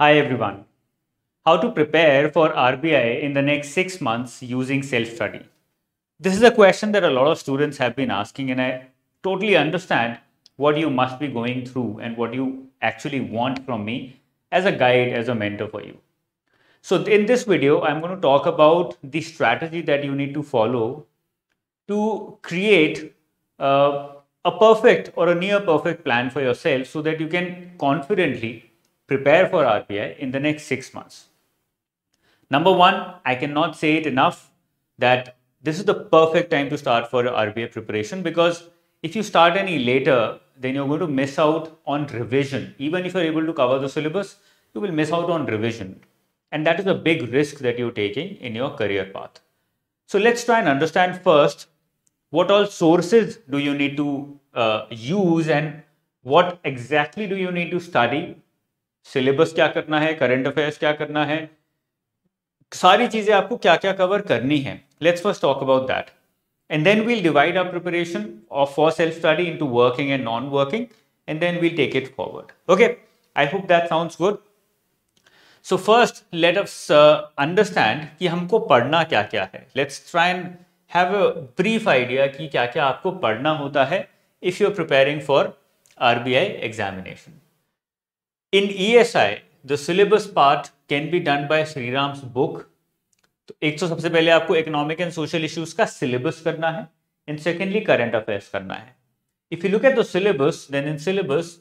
Hi everyone. How to prepare for RBI in the next six months using self-study. This is a question that a lot of students have been asking and I totally understand what you must be going through and what you actually want from me as a guide, as a mentor for you. So in this video, I'm going to talk about the strategy that you need to follow to create uh, a perfect or a near perfect plan for yourself so that you can confidently prepare for RPI in the next six months. Number one, I cannot say it enough that this is the perfect time to start for RPI preparation because if you start any later, then you're going to miss out on revision. Even if you're able to cover the syllabus, you will miss out on revision. And that is a big risk that you're taking in your career path. So let's try and understand first what all sources do you need to uh, use and what exactly do you need to study syllabus क्या करना है current affairs क्या करना है सारी चीजें आपको क्या क्या कवर करनी है let's first talk about that and then we'll divide our preparation for self study in working and non working and then we'll take it forward okay I hope that sound good so first let us understand कि हमको पढ़ना क्या क्या है let's try and have a brief idea कि क्या क्या आपको पढ़ना होता है if you are preparing for R B I examination in E S I the syllabus part can be done by Sriram's book तो एक तो सबसे पहले आपको इकोनॉमिक एंड सोशल इश्यूज का सिलेबस करना है एंड सेकेंडली करेंट अफेयर्स करना है if you look at the syllabus then in syllabus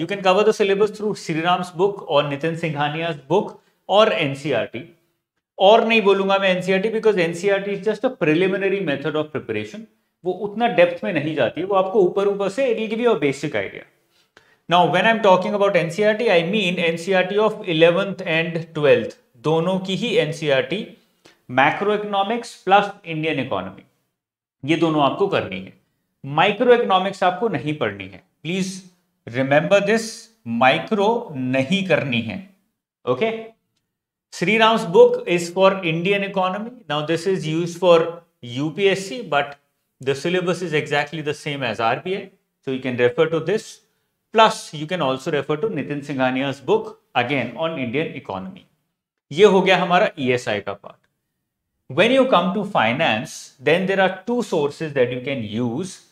you can cover the syllabus through Sriram's book और नितिन सिंघानिया बुक और एनसीआरटी और नहीं बोलूंगा मैं NCERT because NCERT is just a preliminary method of preparation वो उतना डेप्थ में नहीं जाती वो आपको ऊपर ऊपर से it give you a basic idea now when I am talking about NCERT I mean NCERT of eleventh and twelfth दोनों की ही NCERT micro economics plus Indian economy ये दोनों आपको करनी है माइक्रो इकोनॉमिक्स आपको नहीं पढ़नी है प्लीज रिमेंबर दिस माइक्रो नहीं करनी है okay Sriram's book is for Indian economy now this is use for UPSC but the syllabus is exactly the same as RBI. So you can refer to this. Plus, you can also refer to Nitin Singhania's book, again, on Indian economy. ये हो गया ESI part. When you come to finance, then there are two sources that you can use.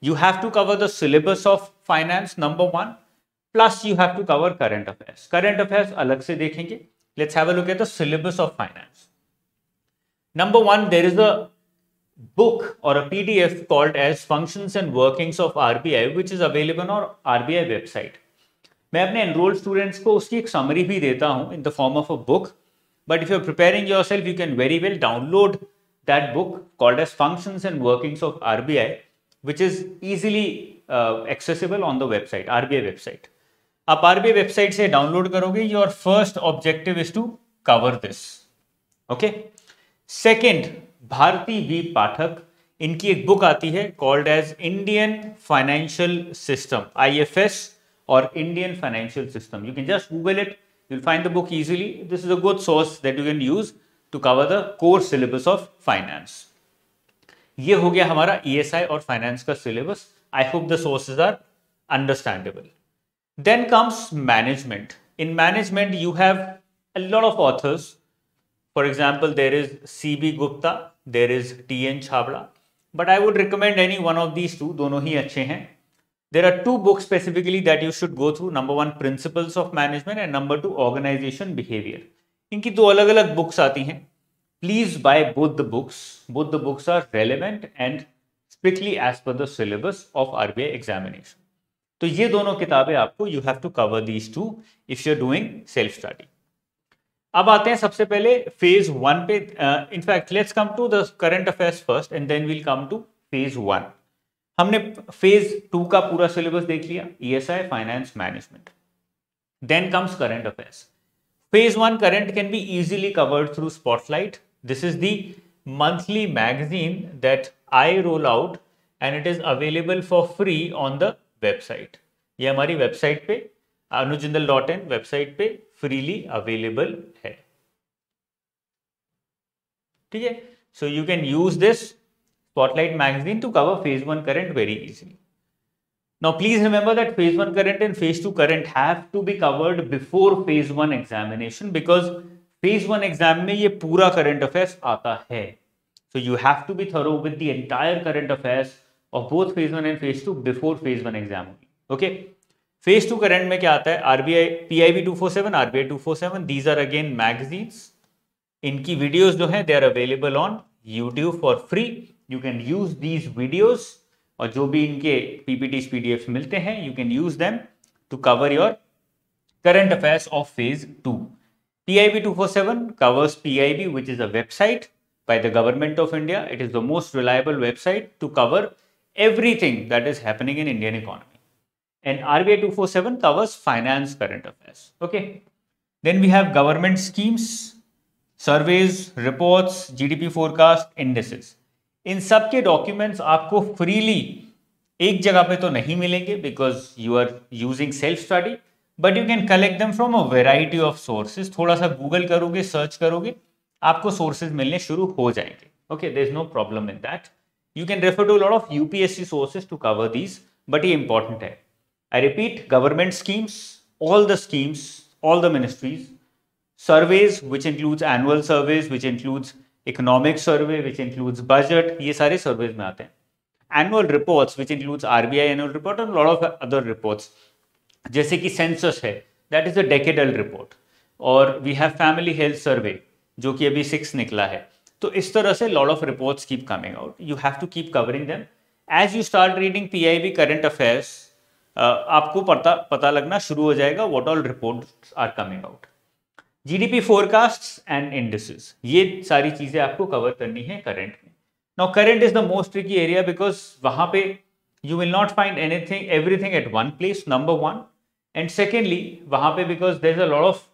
You have to cover the syllabus of finance, number one, plus you have to cover current affairs. Current affairs अलग से देखेंगे. Let's have a look at the syllabus of finance. Number one, there is a book or a PDF called as Functions and Workings of RBI, which is available on RBI website. मैं अपने enrolled students को उसकी एक summary भी देता हूँ in the form of a book. But if you're preparing yourself, you can very well download that book called as Functions and Workings of RBI, which is easily uh, accessible on the website, RBI website. आप RBI, website, से download, करोगे your, first, objective, is, to, cover, this, okay, second. Bharati B Pathak इनकी एक book आती है called as Indian financial system I F S और Indian financial system you can just Google it you'll find the book easily this is a good source that you can use to cover the core syllabus of finance ये हो गया हमारा ई S आई और finance का syllabus I hope the sources are understandable then comes management in management you have a lot of authors for example there is C B Gupta there is T N Chhabra but I would recommend any one of these two दोनों ही अच्छे हैं there are two books specifically that you should go through number one principles of management and number two organisation behaviour इनकी दो अलग अलग books आती हैं please buy Buddh books Buddh books are relevant and strictly as per syllabus of R B I examination तो ये दोनों किताबें आपको you have to cover these two if you are doing self study अब आते हैं सबसे पहले फेज वन पे in fact let's come to the current affairs first and then we'll come to phase one हमने फेज टू का पूरा syllabus देख लिया ESI finance management then comes current affairs phase one current can be easily covered through spotlight this is the monthly magazine that I roll out and it is available for free on the website ये हमारी website पे Anu Jindal dot इन website पे freely available है ठीक है so you can use this spotlight magazine to cover phase one current very easily now please remember that phase one current and phase two current have to be covered before phase one examination because phase one exam में ये पूरा current affairs आता है so you have to be thorough with the entire current affairs of both phase one and phase two before phase one exam okay phase two current में क्या आता है RBI PIB 247 RBI two four seven these are again magazines इनकी videos जो है they are available on YouTube for free you can use these videos और जो भी इनके पीपीटी पीडीएफ मिलते हैं you can use them to cover your current affairs of phase two P I two four seven covers P I B which is a website by the government of India it is the most reliable website to cover everything that is happening in Indian economy and RBI 247 covers finance current affairs. Okay. Then we have government schemes, surveys, reports, GDP forecast, indices. In sub documents, aapko freely ek jagah pe to because you are using self-study, but you can collect them from a variety of sources. Thoda sa Google karoge, search karoge, aapko sources milne shuru ho Okay, there's no problem in that. You can refer to a lot of UPSC sources to cover these, but ye important hai. I repeat, government schemes, all the schemes, all the ministries, surveys, which includes annual surveys, which includes economic survey, which includes budget, ये सारे surveys में आते Annual reports, which includes RBI annual report and a lot of other reports. जैसे census है, that is a decadal report. Or we have family health survey, जो कि अभी six निकला है. तो इस तरह से lot of reports keep coming out. You have to keep covering them. As you start reading PIB current affairs, आपको पता पता लगना शुरू हो जाएगा what all report are coming out GDP forecasts and industries ये सारी चीज़ें आपको कवर करनी है करंट में now current is the most tricky area because वहां पे you will not find anything everything at one place number one and secondly वहां पे because there is a lot of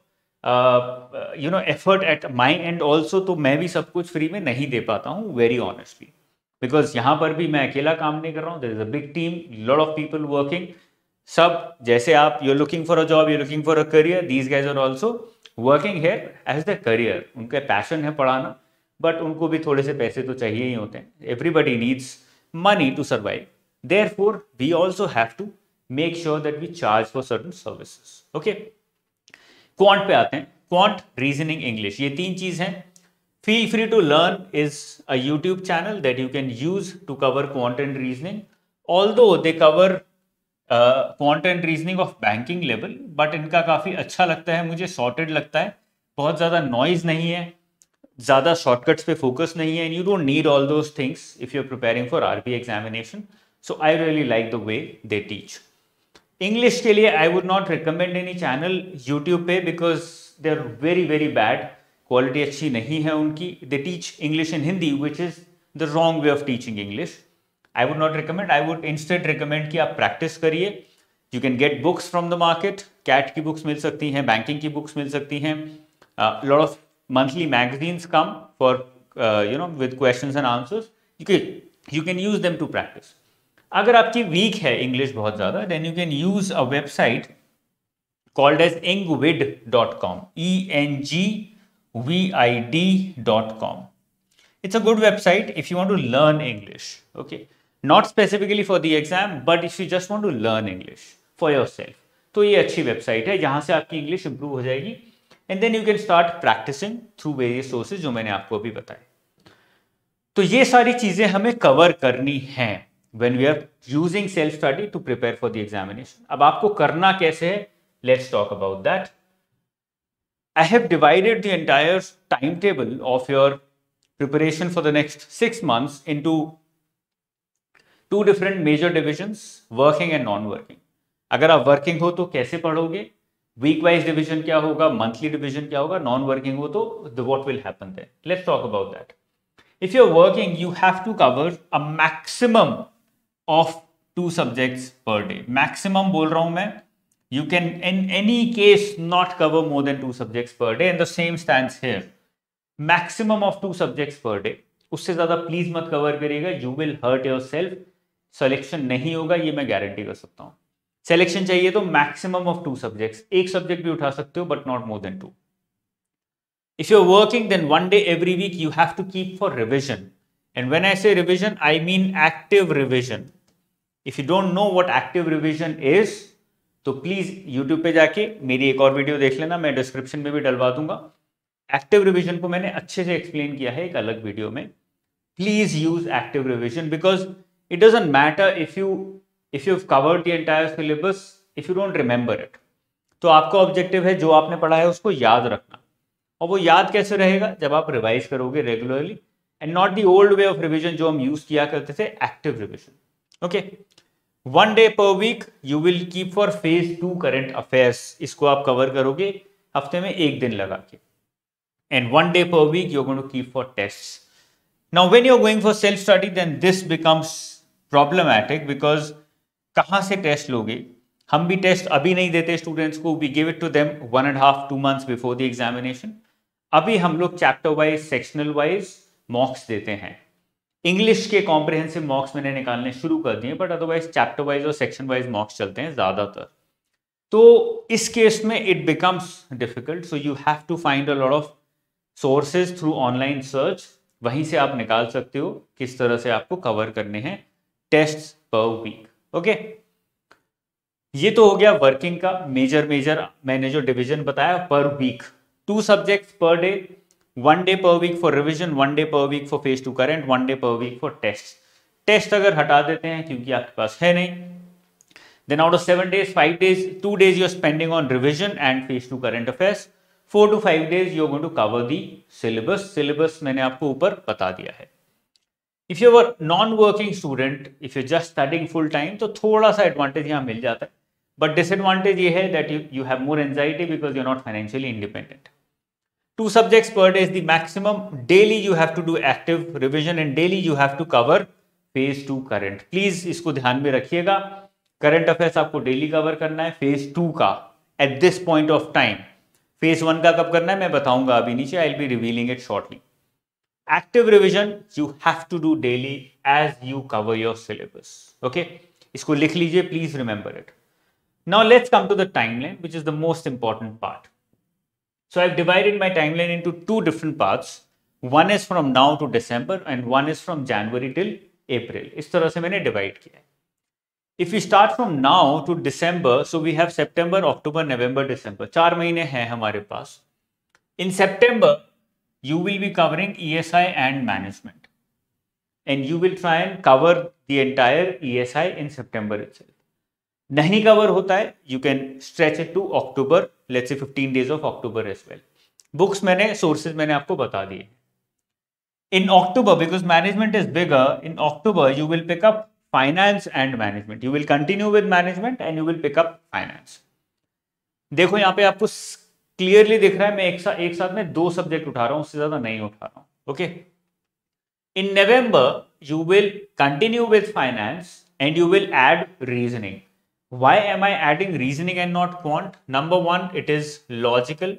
you know effort at my end also तो मैं भी सब कुछ free में नहीं दे पाता हूँ वेरी ऑनेस्टली बिकॉज यहाँ पर भी मैं अकेला काम नहीं कर रहा हूँ there is a big team lot of people working सब जैसे आप you're looking for a job you're looking for a career these guys are also working here as the career उनके पैशन है पढ़ाना बट उनको भी थोड़े से पैसे तो चाहिए ही होते हैं everybody needs money to survive therefore we also have to make sure that we charge for certain services okay quant पे आते हैं क्वांट रीजनिंग इंग्लिश ये तीन चीज हैं feel free to learn is a YouTube channel that you can use to cover quant and reasoning although they cover quant and reasoning of banking level but इनका काफ़ी अच्छा लगता है मुझे सॉर्टेड लगता है बहुत ज़्यादा नॉइज नहीं है ज़्यादा शॉर्टकट्स पे फोकस नहीं है and you don't need all those things if you are preparing for R B examination so I really like the way they teach English के लिए I would not recommend any channel YouTube पे because they are very very bad quality अच्छी नहीं है उनकी they teach English in Hindi which is the wrong way of teaching English I would not recommend I would instant recommend कि आप practice करिए you can get books from the market CAT की books मिल सकती हैं बैंकिंग की books मिल सकती हैं lot of monthly magazines come for you know with question and answers you can use them to practice अगर आपकी वीक है इंग्लिश बहुत ज़्यादा then you can use a website called as dot com E N G V I D dot com it's a good website if you want to learn English okay not specifically for the exam but if you just want to learn English for yourself तो ये अच्छी website है जहां से आपकी English improve हो जाएगी and then you can start practicing through various sources जो मैंने आपको अभी बताए तो ये सारी चीज़ें हमें कवर करनी है when we are using self study to prepare for the examination अब आपको करना कैसे है let's talk about that I have divided the entire time table of your preparation for the next six months to different major division working and non working अगर आप working हो तो कैसे पढ़ोगे वीक वाइज डिविजन क्या होगा monthly division क्या होगा नॉन वर्किंग हो तो वॉट विल है then talk about that if you are working you have to cover a maximum of two subjects per day maximum बोल रहा हूं मैं you can in any case not cover more than two subjects per day in the same stand here maximum of two subject per day उससे ज्यादा please मत cover करिएगा you will hurt yourself selection नहीं होगा ये मैं guarantee कर सकता हूँ सिलेक्शन चाहिए तो मैक्सिमम ऑफ टू सब्जेक्ट्स एक सब्जेक्ट भी उठा सकते हो but not more than two if you are working then one day every week you have to keep for revision and when I say revision I mean active revision if you don't know what active revision is तो please YouTube पे जाके मेरी एक और video देख लेना मैं description में भी डलवा दूंगा एक्टिव रिविजन को मैंने अच्छे से एक्सप्लेन किया है एक अलग वीडियो में please use active revision because it doesn't matter if you if you've covered the entire syllabus if you don't remember it तो आपका ऑब्जेक्टिव है जो आपने पढ़ा है उसको याद रखना और वो याद कैसे रहेगा जब आप रिवाइज करोगे regularly and not the old way of revision जो हम यूज किया करते थे active revision okay one day per week you will keep for phase two current affairs इसको आप कवर करोगे हफ्ते में एक दिन लगा के and one day per week you going to keep for test now when you are going for self study then this becomes problematic because कहाँ से टेस्ट लोगे हम भी टेस्ट अभी नहीं देते स्टूडेंट्स को we give it to them one and half two months before the examination अभी हम लोग chapter wise sectional wise mocks देते हैं इंग्लिश के कॉम्प्रिहेंसिव मॉक्स मैंने निकालने शुरू कर दिए बट अदरवाइज चैप्टर वाइज और सेक्शन वाइज मॉक्स चलते हैं ज़्यादातर तो इस केस में it becomes difficult so you have to find a lot of sources through online search वहीं से आप निकाल सकते हो किस तरह से आपको कवर करने हैं टेस्ट पर वीक ओके ये तो हो गया वर्किंग का मेजर मेजर मैंने जो डिवीजन बताया per week two subjects per day one day per week for revision one day per week for phase two current one day per week for test test अगर हटा देते हैं क्योंकि आपके पास है नहीं then out of seven days five days two days you're spending on revision and phase two current affairs four to five days you're going to cover the syllabus मैंने आपको ऊपर बता दिया है if you are non working student if you just studying full time तो थोड़ा सा advantage यहाँ मिल जाता है बट डिसएडवांटेज ये है that you you have more anxiety because you are not financially independent two subjects per day is the maximum daily you have to do active revision and daily you have to cover phase two current please इसको ध्यान में रखिएगा current affairs आपको daily cover करना है phase two का at this point of time phase one का कब करना है मैं बताऊंगा अभी नीचे I will be revealing it shortly active revision you have to do daily as you cover your syllabus okay इसको लिख लीजिए please remember it now let's come to the timeline which is the most important part so I divided my timeline into two different part one is from now to December and one is from January till April इस तरह से मैंने divide किया है if you start from now to December so we have September October November December चार महीने हैं हमारे पास in September you will be covering ESI and management. And you will try and cover the entire ESI in September itself. नहीं cover होता है you can stretch it to October let's say 15 days of October as well books मैंने sources मैंने आपको बता दिए in October, because management is bigger, in October, you will pick up finance and management. You will continue with management and you will pick up finance. देखो यहाँ पे आपको clearly दिख रहा है मैं एक, सा, एक साथ में दो सब्जेक्ट उठा रहा हूं उससे ज्यादा नहीं उठा रहा हूं okay in November you will continue with finance and you will add reasoning why am I adding reasoning and not quant number one it is logical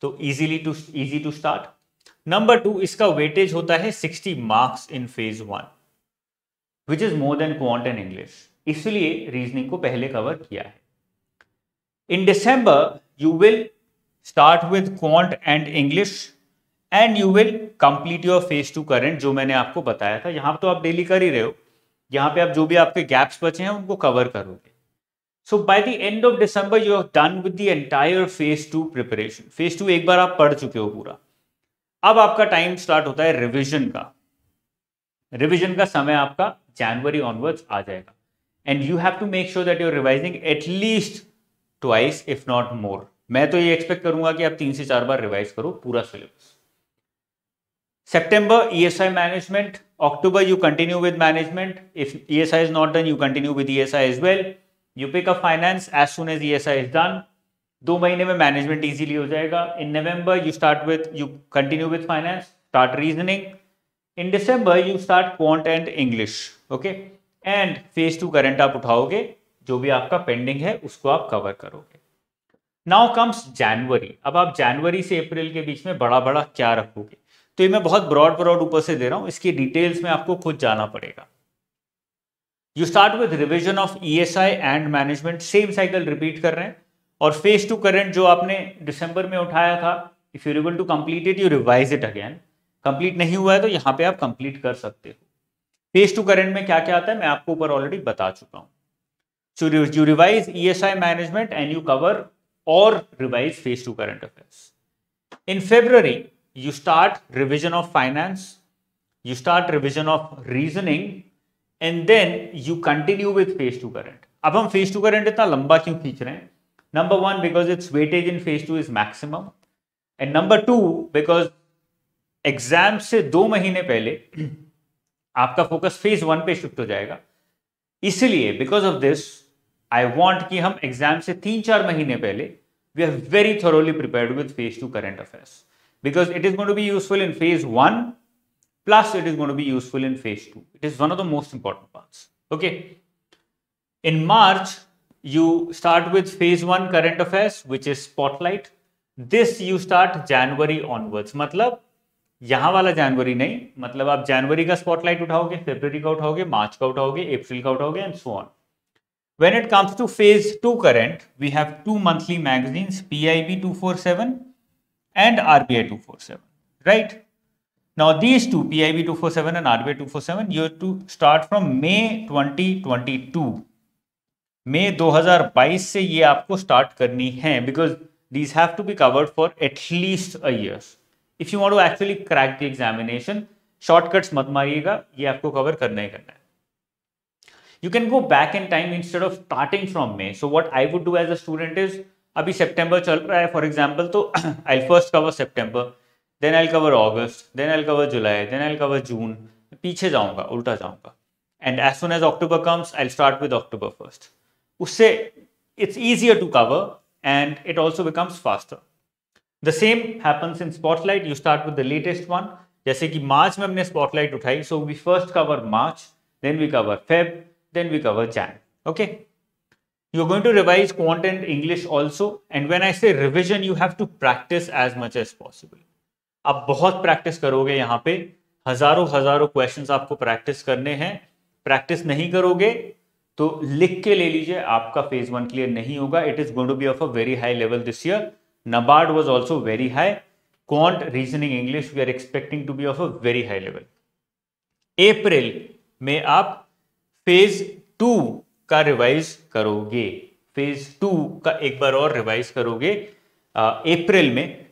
तो easily to easy to start number two इसका weightage होता है sixty marks in phase one which is more than quant in English इसलिए reasoning को पहले cover किया है in December you will start with quant and English and you will complete your phase two current जो मैंने आपको बताया था यहां तो आप डेली कर ही रहे हो यहां पे आप जो भी आपके गैप्स बचे हैं उनको कवर करोगे so by the end of December you have done with the entire phase two preparation phase two एक बार आप पढ़ चुके हो पूरा अब आपका टाइम स्टार्ट होता है रिविजन का रिविजन का समय आपका जनवरी ऑनवर्ड्स आ जाएगा and you have to make sure that you're revising at least twice if not more मैं तो ये एक्सपेक्ट करूंगा कि आप तीन से चार बार रिवाइज करो पूरा syllabus September management e management. October you continue with management. If ESI is not done, you continue with ESI you well. You finance as soon as E S I is done दो महीने में management easily हो जाएगा in November you start with you continue with finance start reasoning in December you start quant and English okay and phase two current आप उठाओगे जो भी आपका पेंडिंग है उसको आप कवर करोगे नाउ कम्स जनवरी अब आप जनवरी से अप्रैल के बीच में बड़ा बड़ा क्या रखोगे तो ये मैं बहुत ब्रॉड ब्रॉड ऊपर से दे रहा हूं इसकी डिटेल्स में आपको खुद जाना पड़ेगा you start with revision of E S I and management same cycle repeat कर रहे हैं और फेज टू करेंट जो आपने डिसंबर में उठाया था if you able to complete it you revise it again complete नहीं हुआ है तो यहां पे आप कंप्लीट कर सकते हो फेज टू करेंट में क्या क्या आता है मैं आपको ऊपर ऑलरेडी बता चुका हूं you revise E S I management and you cover or revise phase 2 current affairs. In February, you start revision of finance, you start revision of reasoning, and then you continue with phase 2 current ab hum phase 2 current इतना लंबा क्यों खींच रहे हैं number one because it's weightage in phase two is maximum and number two because exam से दो महीने पहले आपका फोकस फेज वन पे शिफ्ट हो जाएगा इसलिए because of this I want कि हम एग्जाम से तीन चार महीने पहले we are very thoroughly prepare with phase two current affair because it is गु to be useful in phase one plus it is gonna B useful in phase two it is one of the most important part okay in March you start with phase one current affairs which is spotlight this you start January onwards मतलब यहां वाला जनवरी नहीं मतलब आप जनवरी का spotlight उठाओगे February का उठाओगे मार्च का उठाओगे अप्रैल का उठाओगे and so on When it comes to phase 2 current, we have two monthly magazines, PIB 247 and RBI 247, right? Now these two, PIB 247 and RBI 247, you have to start from May 2022. May 2022 से ये आपको start करनी है because these have to be covered for at least a year. If you want to actually crack the examination, shortcuts मत मारिएगा ये आपको cover करना ही करना है. you can go back in time instead of starting from May. So what I would do as a student is, abhi September chal raha hai, for example, so I'll first cover September, then I'll cover August, then I'll cover July, then I'll cover June. पीछे जाऊंगा उल्टा जाऊंगा as soon as October comes, I'll start with October first. उससे it's easier to cover and it also becomes faster. The same happens in Spotlight. You start with the latest one. जैसे कि मार्च में हमने Spotlight उठाई so we first cover March, then we cover Feb. then we cover Jan. Okay. You're going to revise quant and English also. And when I say revision, you have to practice as much as possible. आप बहुत practice करोगे यहाँ पे हजारों हजारों questions आपको practice करने हैं प्रैक्टिस नहीं करोगे तो लिख के ले लीजिए आपका फेज वन क्लियर नहीं होगा it is going to be of a very high level this year NABARD was also very high quant reasoning English we are expecting to be of a very high level April में आप phase two का revise करोगे phase two का एक बार और revise करोगे April uh, में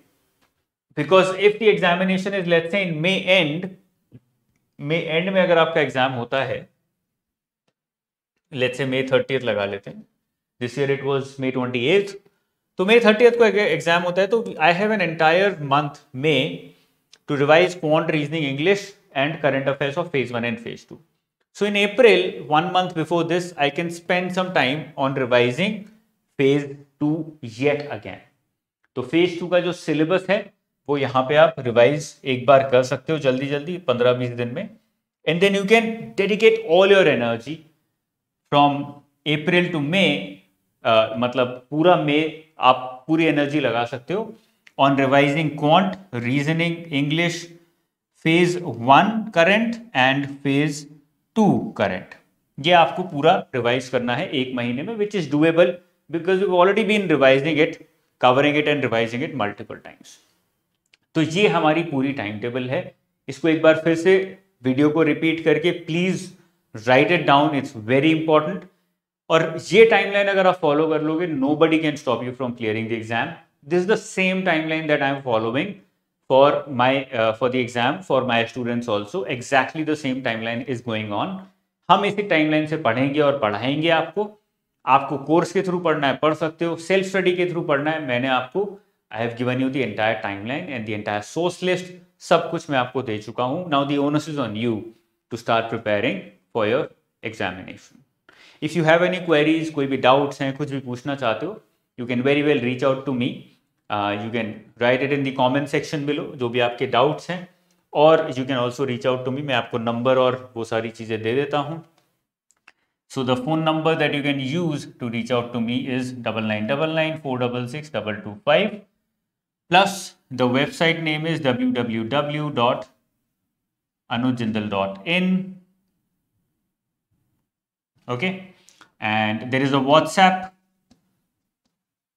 because if the examination is let's in May and May and में अगर आपका एग्जाम होता है लेट्स से मे थर्टी लगा लेते हैं this year it was May twenty eighth तो मे थर्टी को एग्जाम होता है तो I have an entire month May to revise quant reasoning English and current affairs of phase one and phase two So in April, one month before this, I can spend some time on revising phase two yet again तो phase two का जो syllabus है वो यहाँ पे आप revise एक बार कर सकते हो जल्दी जल्दी पंद्रह बीस दिन में and then you can dedicate all your energy from April to May मतलब पूरा मे आप पूरी एनर्जी लगा सकते हो on revising quant reasoning English phase one current and phase two current ये आपको पूरा रिवाइज करना है एक महीने में which is doable because you already been revising it covering it and revising it multiple times तो ये हमारी पूरी टाइम टेबल है इसको एक बार फिर से वीडियो को रिपीट करके please write it down it's very important और ये टाइमलाइन अगर आप फॉलो कर लोगे nobody can stop you from clearing the exam this is the same timeline that I am following for my uh, for the exam for my students also exactly the same timeline is going on हम इसी timeline से पढ़ेंगे और पढ़ाएंगे आपको आपको course के through पढ़ना है पढ़ सकते हो सेल्फ स्टडी के थ्रू पढ़ना है मैंने आपको I have given you the entire line and the entire source list सब कुछ मैं आपको दे चुका हूं now the onus is on you to start preparing for your examination if you have any queries कोई भी डाउट्स हैं कुछ भी पूछना चाहते हो you can very well reach out to me you can write it in the comment section below जो भी आपके डाउट्स हैं और you can also reach out to me मैं आपको नंबर और वो सारी चीज़ें दे देता हूँ so the phone number that you can use to reach out to me is double nine double nine four double six double two five plus the website name is W W W dot Anujjindal dot in okay and there is a WhatsApp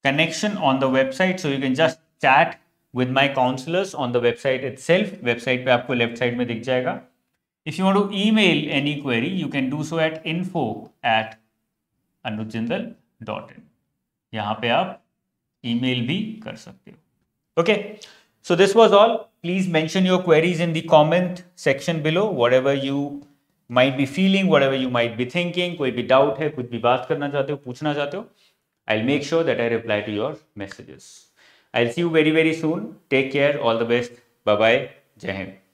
connection on the website so you can just chat with my counselors on the website itself website pe aapko left side mein dikh jayega if you want to email any query you can do so at info at anujindal.in yahan pe aap email bhi kar sakte ho okay so this was all please mention your queries in the comment section below whatever you might be feeling whatever you might be thinking koi bhi doubt hai kuch bhi baat karna chahte ho puchna chahte ho I'll make sure that I reply to your messages. I'll see you very, very soon. Take care. All the best. Bye-bye. Jai Hind.